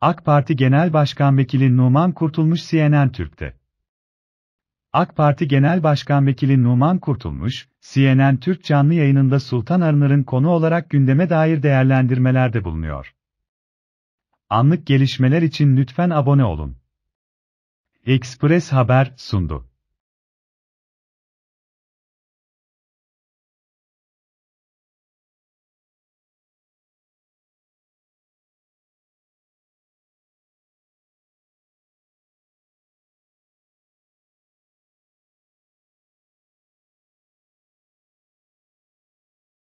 AK Parti Genel Başkan Vekili Numan Kurtulmuş CNN Türk'te. AK Parti Genel Başkan Vekili Numan Kurtulmuş, CNN Türk canlı yayınında Sultan Arınır'ın konu olarak gündeme dair değerlendirmelerde bulunuyor. Anlık gelişmeler için lütfen abone olun. Express Haber sundu.